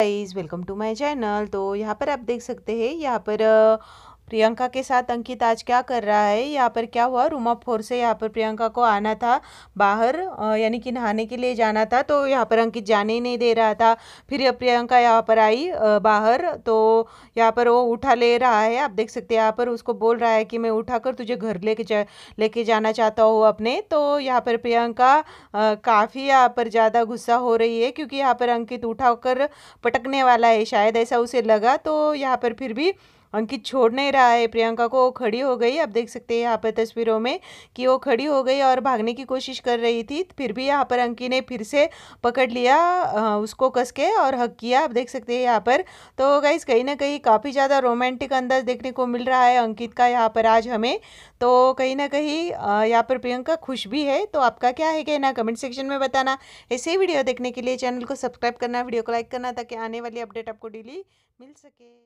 guys welcome to my channel तो यहाँ पर आप देख सकते हैं यहाँ पर प्रियंका के साथ अंकित आज क्या कर रहा है यहाँ पर क्या हुआ रूम ऑफ फोर से यहाँ पर प्रियंका को आना था बाहर यानी कि नहाने के लिए जाना था तो यहाँ पर अंकित जाने ही नहीं दे रहा था फिर प्रियंका यहाँ पर आई बाहर तो यहाँ पर वो उठा ले रहा है आप देख सकते हैं यहाँ पर उसको बोल रहा है कि मैं उठा कर तुझे घर लेके जा लेके जाना चाहता हूँ अपने तो यहाँ पर प्रियंका काफ़ी यहाँ पर ज़्यादा गुस्सा हो रही है क्योंकि यहाँ पर अंकित उठा पटकने वाला है शायद ऐसा उसे लगा तो यहाँ पर फिर भी अंकित छोड़ नहीं रहा है प्रियंका को वो खड़ी हो गई आप देख सकते हैं यहाँ पर तस्वीरों में कि वो खड़ी हो गई और भागने की कोशिश कर रही थी फिर भी यहाँ पर अंकित ने फिर से पकड़ लिया उसको कस के और हक किया आप देख सकते हैं यहाँ पर तो गाइज कहीं ना कहीं काफ़ी ज़्यादा रोमांटिक अंदाज देखने को मिल रहा है अंकित का यहाँ पर आज हमें तो कहीं ना कहीं यहाँ पर प्रियंका खुश भी है तो आपका क्या है कहना कमेंट सेक्शन में बताना ऐसे ही वीडियो देखने के लिए चैनल को सब्सक्राइब करना वीडियो को लाइक करना ताकि आने वाली अपडेट आपको डेली मिल सके